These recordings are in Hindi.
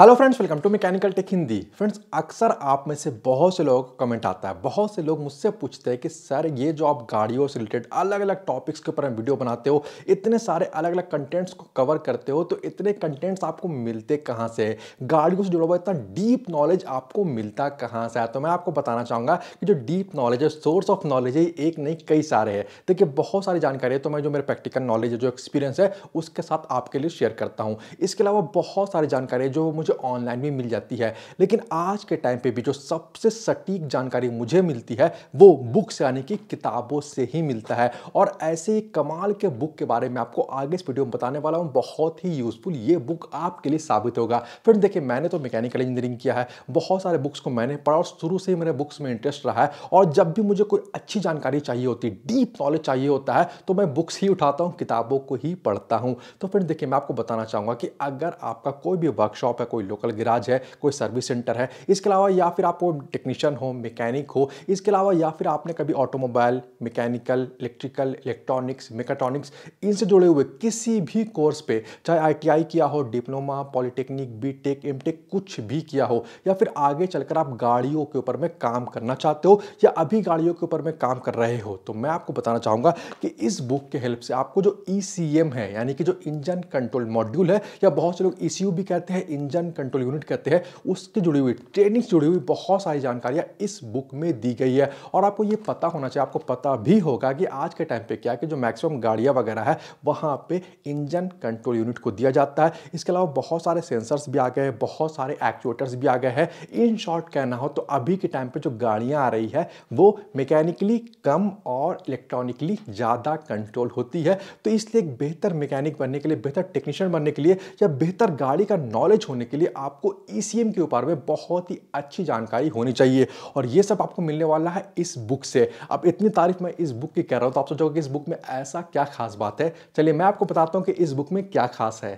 hello friends welcome to mechanical tech Hindi friends अक्सर आप में से बहुत से लोगों कमेंट आता है बहुत से लोग मुझसे पूछते हैं कि सर ये जो आप गाड़ियों से रिलेटेड अलग अलग टॉपिक्स के ऊपर वीडियो बनाते हो इतने सारे अलग अलग कंटेंट्स को कवर करते हो तो इतने कंटेंट्स आपको मिलते कहाँ से गाड़ियों से जुड़ा हुआ इतना डीप नॉलेज आपको मिलता कहाँ से है तो मैं आपको बताना चाहूँगा कि जो डीप नॉलेज है सोर्स ऑफ नॉलेज है एक नहीं कई सारे है देखिए बहुत सारी जानकारी है तो मैं जो मेरे प्रैक्टिकल नॉलेज है जो एक्सपीरियंस है उसके साथ आपके लिए शेयर करता हूँ इसके अलावा बहुत सारी जानकारी है जो मुझे मुझे ऑनलाइन भी मिल जाती है लेकिन आज के टाइम पे भी जो सबसे सटीक जानकारी मुझे मिलती है वो बुक्स यानी कि किताबों से ही मिलता है और ऐसे ही कमाल के बुक के बारे में आपको आगे इस वीडियो में बताने वाला हूँ बहुत ही यूज़फुल ये बुक आपके लिए साबित होगा फिर देखिए मैंने तो मैकेनिकल इंजीनियरिंग किया है बहुत सारे बुक्स को मैंने पढ़ा और शुरू से ही मेरे बुक्स में इंटरेस्ट रहा है और जब भी मुझे कोई अच्छी जानकारी चाहिए होती डीप नॉलेज चाहिए होता है तो मैं बुक्स ही उठाता हूँ किताबों को ही पढ़ता हूँ तो फिर देखिए मैं आपको बताना चाहूँगा कि अगर आपका कोई भी वर्कशॉप है कोई कोई लोकल गिराज है कोई सर्विस सेंटर है इसके अलावा या फिर आप टेक्नीशियन हो मैकेनिक हो इसके अलावा या फिर आपने कभी automobile mechanical electrical electronics mechatronics इनसे जुड़े हुए किसी भी कोर्स पे चाहे आईटीआई किया हो डिप्लोमा पॉलिटेक्निक बीटेक एमटेक कुछ भी किया हो या फिर आगे चलकर आप गाड़ियों के ऊपर में काम करना चाहते हो या अभी गाड़ियों के ऊपर में काम कर रहे हो तो मैं आपको बताना चाहूँगा कि इस बुक के हेल्प से आपको जो ई e है यानी कि जो इंजन कंट्रोल मॉड्यूल है या बहुत से लोग ई e भी कहते हैं इंजन इन्फेक्शन कंट्रोल यूनिट कहते हैं उसके जुड़ी हुई ट्रेनिंग से जुड़ी हुई बहुत सारी जानकारियाँ इस बुक में दी गई है और आपको ये पता होना चाहिए आपको पता भी होगा कि आज के टाइम पे क्या कि जो मैक्सिमम गाड़ियाँ वगैरह है वहाँ पे इंजन कंट्रोल यूनिट को दिया जाता है इसके अलावा बहुत सारे सेंसर्स भी आ गए हैं बहुत सारे एक्चुएटर्स भी आ गए हैं इन शॉर्ट कहना हो तो अभी के टाइम पर जो गाड़ियाँ आ रही है वो मैकेनिकली कम और इलेक्ट्रॉनिकली ज़्यादा कंट्रोल होती है तो इसलिए एक बेहतर मैकेनिक बनने के लिए बेहतर टेक्नीशियन बनने के लिए या बेहतर गाड़ी का नॉलेज होने के लिए आपको ई e के ऊपर में बहुत ही अच्छी जानकारी होनी चाहिए और ये सब आपको मिलने वाला है इस बुक से अब इतनी तारीफ मैं इस बुक की कह रहा हूँ तो आप सोचोगे इस बुक में ऐसा क्या खास बात है चलिए मैं आपको बताता हूँ कि इस बुक में क्या खास है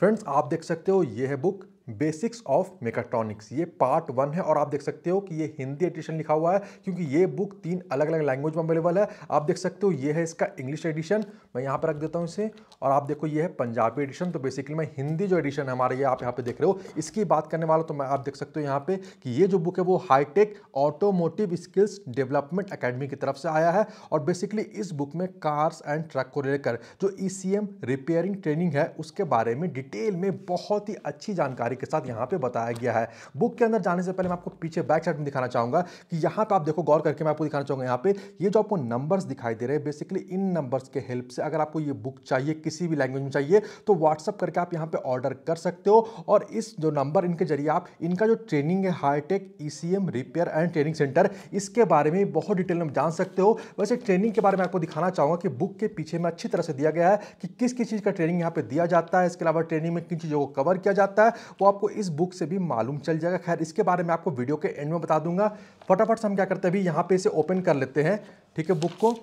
फ्रेंड्स आप देख सकते हो ये है बुक बेसिक्स ऑफ मेकाट्रॉनिक्स ये पार्ट वन है और आप देख सकते हो कि ये हिंदी एडिशन लिखा हुआ है क्योंकि ये बुक तीन अलग अलग लैंग्वेज में अवेलेबल है आप देख सकते हो ये है इसका इंग्लिश एडिशन मैं यहाँ पर रख देता हूँ इसे और आप देखो ये है पंजाबी एडिशन तो बेसिकली मैं हिंदी जो एडिशन है हमारे ये आप यहाँ पर देख रहे हो इसकी बात करने वाला तो मैं आप देख सकते हो यहाँ पर कि ये जो बुक है वो hitech automotive skills development academy की तरफ से आया है और बेसिकली इस बुक में कार्स एंड ट्रक को लेकर जो ई रिपेयरिंग ट्रेनिंग है उसके बारे में डिटेल में बहुत ही अच्छी जानकारी के साथ यहाँ पे बताया गया है बुक के अंदर जाने से पहले मैं आपको पीछे बैक साइड में दिखाना चाहूंगा कि यहाँ पे आप देखो गौर करके मैं आपको दिखाना चाहूंगा यहाँ पे ये जो आपको नंबर्स दिखाई दे रहे हैं बेसिकली इन नंबर्स के हेल्प से अगर आपको ये बुक चाहिए किसी भी लैंग्वेज में चाहिए तो व्हाट्सअप करके आप यहाँ पे ऑर्डर कर सकते हो और इस जो नंबर इनके जरिए आप इनका जो ट्रेनिंग है hitech E repair and training centre इसके बारे में बहुत डिटेल में जान सकते हो वैसे ट्रेनिंग के बारे में आपको दिखाना चाहूंगा कि बुक के पीछे में अच्छी तरह से दिया गया है कि किस किस चीज़ का ट्रेनिंग यहाँ पर दिया जाता है इसके अलावा ट्रेनिंग में किन चीज़ों को कवर किया जाता है वो आपको इस बुक से भी मालूम चल जाएगा खैर इसके बारे में आपको वीडियो के एंड में बता दूंगा फटाफट से हम क्या करते हैं अभी यहाँ पे इसे ओपन कर लेते हैं ठीक है बुक को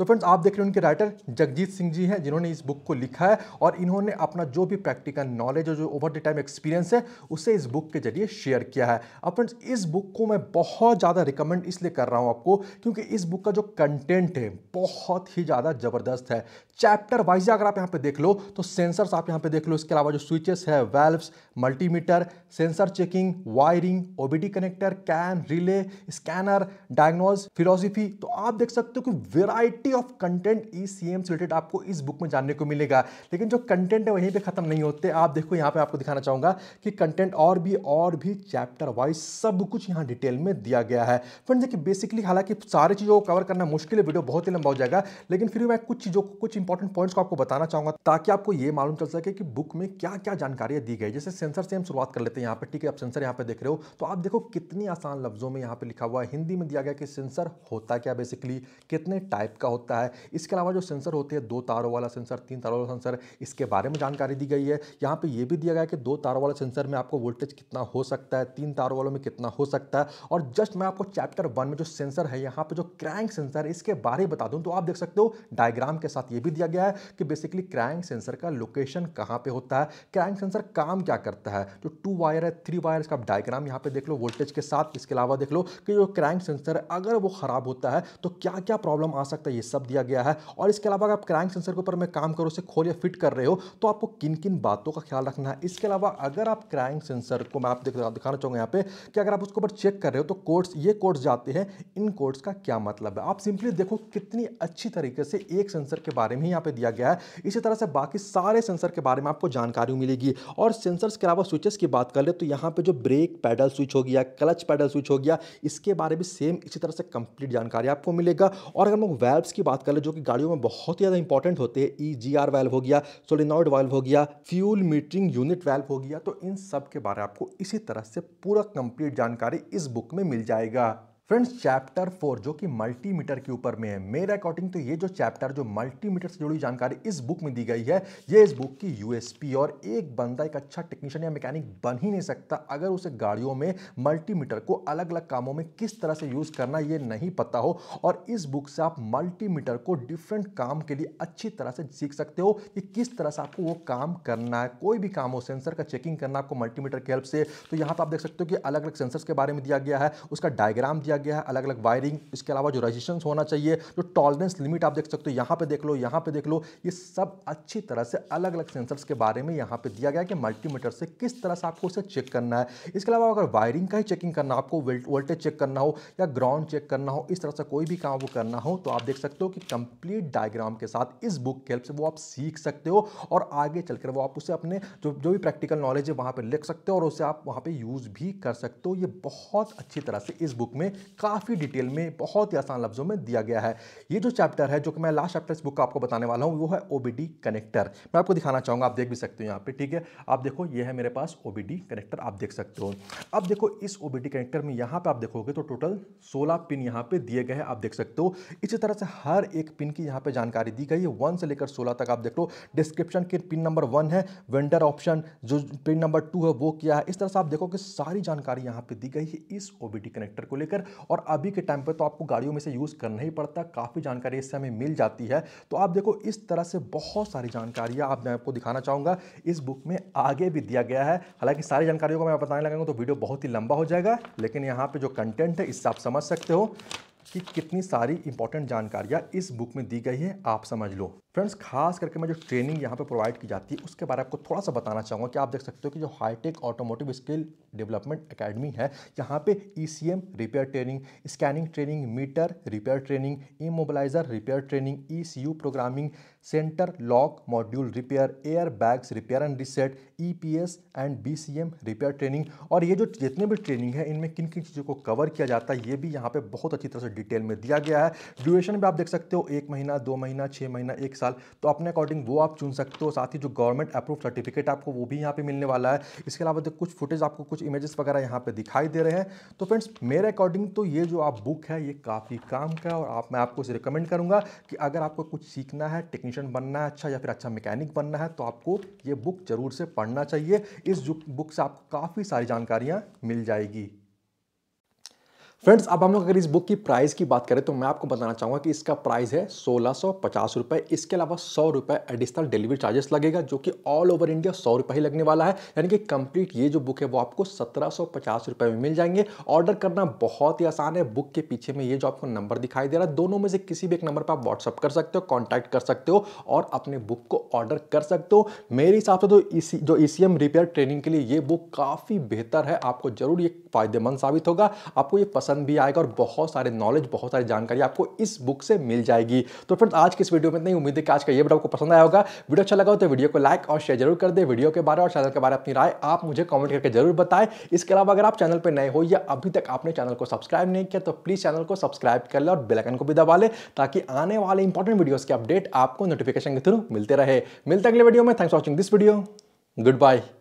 तो फ्रेंड्स आप देख रहे हैं उनके राइटर जगजीत सिंह जी हैं जिन्होंने इस बुक को लिखा है और इन्होंने अपना जो भी प्रैक्टिकल नॉलेज और जो ओवर द टाइम एक्सपीरियंस है उसे इस बुक के जरिए शेयर किया है अब फ्रेंड्स इस बुक को मैं बहुत ज़्यादा रिकमेंड इसलिए कर रहा हूँ आपको क्योंकि इस बुक का जो कंटेंट है बहुत ही ज़्यादा ज़बरदस्त है चैप्टर वाइज अगर आप यहाँ पर देख लो तो सेंसर्स आप यहाँ पर देख लो इसके अलावा जो स्विचेस है valves multimeter sensor checking wiring OBD connector CAN relay scanner diagnose philosophy तो आप देख सकते हो कि variety variety of content E C M से रिलेटेड आपको इस बुक में जानने को मिलेगा लेकिन जो कंटेंट है वहीं पे खत्म नहीं होते आप देखो यहाँ पे आपको दिखाना चाहूँगा कि कंटेंट और भी और भी चैप्टर वाइज सब कुछ यहाँ डिटेल में दिया गया है फ्रेंड्स देखिए बेसिकली हालांकि सारी चीज़ों को कवर करना मुश्किल है वीडियो बहुत ही लंबा हो जाएगा लेकिन फिर मैं कुछ चीज़ों को कुछ इंपॉर्टेंट पॉइंट्स को आपको बताना चाहूँगा ताकि आपको ये मालूम चल सके कि बुक में क्या क्या जानकारियाँ दी गई जैसे सेंसर से हम शुरुआत कर लेते हैं यहाँ पर ठीक है आप सेंसर यहाँ पर देख रहे हो तो आप देखो कितनी आसान लफ्जों में यहाँ पर लिखा हुआ है हिंदी में दिया गया कि सेंसर होता क्या बेसिकली कितने टाइप का होता है इसके अलावा जो सेंसर होते हैं दो तारों वाला सेंसर तीन तारों वाला सेंसर इसके बारे में जानकारी दी गई है यहाँ पर यह भी दिया गया कि दो तारों वाले सेंसर में आपको वोल्टेज कितना हो सकता है तीन तारों वालों में कितना हो सकता है और जस्ट मैं आपको चैप्टर वन में जो सेंसर है यहाँ पर जो क्रैंक सेंसर है इसके बारे में बता दूँ तो आप देख सकते हो डायग्राम के साथ ये भी दिया गया है कि बेसिकली क्रैंक सेंसर का लोकेशन कहाँ पर होता है क्रैंक सेंसर काम क्या करता है जो टू वायर है थ्री वायर इसका डायग्राम यहाँ पे देख लो वोल्टेज के साथ इसके अलावा देख लो कि जो क्रैंक सेंसर है अगर वो ख़राब होता है तो क्या क्या प्रॉब्लम आ सकता है ये सब दिया गया है और इसके अलावा अगर आप क्रैंक सेंसर के ऊपर में काम करो उसे खोल या फिट कर रहे हो तो आपको किन किन बातों का ख्याल रखना है इसके अलावा अगर आप क्रैंक सेंसर को मैं आप दिखाना चाहूँगा यहाँ पे कि अगर आप उसके ऊपर चेक कर रहे हो तो कोड्स ये कोड्स जाते हैं इन कोड्स का क्या मतलब है आप सिंपली देखो कितनी अच्छी तरीके से एक सेंसर के बारे में ही यहाँ पे दिया गया है इसी तरह से बाकी सारे सेंसर के बारे में आपको जानकारी मिलेगी और सेंसर्स के अलावा स्विचेस की बात कर ले तो यहाँ पे जो ब्रेक पैडल स्विच हो गया क्लच पैडल स्विच हो गया इसके बारे में सेम इसी तरह से कंप्लीट जानकारी आपको मिलेगा और अगर हम लोग वेल्व वाल्व्स की बात करें जो कि गाड़ियों में बहुत ज़्यादा इंपॉर्टेंट होते हैं ई जी आर वाल्व हो गया सोलिनॉइड वाल्व हो गया फ्यूल मीटरिंग यूनिट वाल्व हो गया तो इन सब के बारे में आपको इसी तरह से पूरा कंप्लीट जानकारी इस बुक में मिल जाएगा फ्रेंड्स चैप्टर फोर जो कि मल्टीमीटर के ऊपर में है मेरे अकॉर्डिंग तो ये जो चैप्टर जो मल्टीमीटर से जुड़ी जानकारी इस बुक में दी गई है ये इस बुक की यूएसपी और एक बंदा एक अच्छा टेक्नीशियन या मैकेनिक बन ही नहीं सकता अगर उसे गाड़ियों में मल्टीमीटर को अलग अलग कामों में किस तरह से यूज़ करना ये नहीं पता हो और इस बुक से आप मल्टीमीटर को डिफरेंट काम के लिए अच्छी तरह से सीख सकते हो कि किस तरह से आपको वो काम करना है कोई भी काम हो सेंसर का चेकिंग करना आपको मल्टीमीटर की हेल्प से तो यहाँ पर आप देख सकते हो कि अलग अलग सेंसर के बारे में दिया गया है उसका डायग्राम दिया दिया गया है अलग अलग वायरिंग इसके अलावा जो रजिस्टेंस होना चाहिए जो टॉलरेंस लिमिट आप देख सकते हो यहाँ पे देख लो यहाँ पे देख लो ये सब अच्छी तरह से अलग अलग सेंसर्स के बारे में यहाँ पे दिया गया कि मल्टीमीटर से किस तरह से आपको उसे चेक करना है इसके अलावा अगर वायरिंग का ही चेकिंग करना आपको वोल्टेज चेक करना हो या ग्राउंड चेक करना हो इस तरह से कोई भी काम वो करना हो तो आप देख सकते हो कि कंप्लीट डायग्राम के साथ इस बुक के हेल्प से वो आप सीख सकते हो और आगे चलकर वो आप उसे अपने जो जो भी प्रैक्टिकल नॉलेज है वहाँ पर लिख सकते हो और उसे आप वहाँ पर यूज़ भी कर सकते हो ये बहुत अच्छी तरह से इस बुक में काफ़ी डिटेल में बहुत ही आसान लफ्ज़ों में दिया गया है ये जो चैप्टर है जो कि मैं लास्ट चैप्टर इस बुक का आपको बताने वाला हूँ वो है ओ कनेक्टर मैं आपको दिखाना चाहूँगा आप देख भी सकते हो यहाँ पर ठीक है आप देखो ये है मेरे पास ओ कनेक्टर आप देख सकते हो अब देखो इस ओ कनेक्टर में यहाँ पर आप देखोगे तो टोटल सोलह पिन यहाँ पर दिए गए हैं आप देख सकते हो इसी तरह से हर एक पिन की यहाँ पर जानकारी दी गई है वन से लेकर सोलह तक आप देख लो डिस्क्रिप्शन के पिन नंबर वन है वेंडर ऑप्शन जो पिन नंबर टू है वो क्या है इस तरह से आप देखो कि सारी जानकारी यहाँ पे दी गई है इस ओ कनेक्टर को लेकर और अभी के टाइम पर तो आपको गाड़ियों में से यूज़ करना ही पड़ता है काफ़ी जानकारी इससे हमें मिल जाती है तो आप देखो इस तरह से बहुत सारी जानकारियाँ आप मैं आपको दिखाना चाहूँगा इस बुक में आगे भी दिया गया है हालांकि सारी जानकारियों को मैं बताने लगाऊंगा तो वीडियो बहुत ही लंबा हो जाएगा लेकिन यहाँ पर जो कंटेंट है इससे आप समझ सकते हो कि कितनी सारी इंपॉर्टेंट जानकारियाँ इस बुक में दी गई है आप समझ लो फ्रेंड्स खास करके मैं जो ट्रेनिंग यहाँ पर प्रोवाइड की जाती है उसके बारे में आपको थोड़ा सा बताना चाहूँगा कि आप देख सकते हो कि जो hitech automotive skill development academy है यहाँ पे ECM repair training scanning training meter repair training immobiliser repair training E programming centre lock module repair air bags repair and reset EPS and BCM repair training और ये जो जितने भी ट्रेनिंग है इनमें किन किन चीज़ों को कवर किया जाता है ये भी यहाँ पे बहुत अच्छी तरह से डिटेल में दिया गया है ड्यूरेशन भी आप देख सकते हो एक महीना दो महीना छः महीना एक साल तो अपने अकॉर्डिंग वो आप चुन सकते हो साथ ही जो गवर्नमेंट अप्रूव सर्टिफिकेट आपको वो भी यहाँ पर मिलने वाला है इसके अलावा जो कुछ फुटेज आपको कुछ इमेजेस वगैरह यहाँ पर दिखाई दे रहे हैं तो फ्रेंड्स मेरे अकॉर्डिंग तो ये जो आप बुक है ये काफ़ी काम का है और आप मैं आपको इसे रिकमेंड करूँगा कि अगर आपको कुछ सीखना है टेक्निक टेक्नीशियन बनना है अच्छा या फिर अच्छा मैकेनिक बनना है तो आपको ये बुक ज़रूर से पढ़ना चाहिए इस बुक से आपको काफ़ी सारी जानकारियाँ मिल जाएगी फ्रेंड्स अब हम लोग अगर इस बुक की प्राइस की बात करें तो मैं आपको बताना चाहूँगा कि इसका प्राइस है सोलह सौ पचास रुपये इसके अलावा सौ रुपये एडिशनल डिलीवरी चार्जेस लगेगा जो कि ऑल ओवर इंडिया सौ रुपये ही लगने वाला है यानी कि कंप्लीट ये जो बुक है वो आपको सत्रह सौ पचास रुपये में मिल जाएंगे ऑर्डर करना बहुत ही आसान है बुक के पीछे में ये जो आपको नंबर दिखाई दे रहा है दोनों में से किसी भी एक नंबर पर आप व्हाट्सअप कर सकते हो कॉन्टैक्ट कर सकते हो और अपने बुक को ऑर्डर कर सकते हो मेरे हिसाब से तो इसी जो ई रिपेयर ट्रेनिंग के लिए ये बुक काफ़ी बेहतर है आपको जरूर ये फायदेमंद साबित होगा आपको ये पसंद पसंद भी आएगा और बहुत सारे नॉलेज बहुत सारी जानकारी आपको इस बुक से मिल जाएगी तो फ्रेंड्स आज की इस वीडियो में इतनी उम्मीद है कि आज का ये वीडियो आपको पसंद आया होगा वीडियो अच्छा लगा हो तो वीडियो को लाइक और शेयर जरूर कर दे वीडियो के बारे और चैनल के बारे में अपनी राय आप मुझे कॉमेंट करके जरूर बताएं इसके अलावा अगर आप चैनल पर नए हो या अभी तक आपने चैनल को सब्सक्राइब नहीं किया तो प्लीज़ चैनल को सब्सक्राइब कर लें और बेलकन को भी दबा लें ताकि आने वाले इंपॉर्टेंट वीडियोज़ के अपडेट आपको नोटिफिकेशन के थ्रू मिलते रहे मिलते अगले वीडियो में thanks watching this video good bye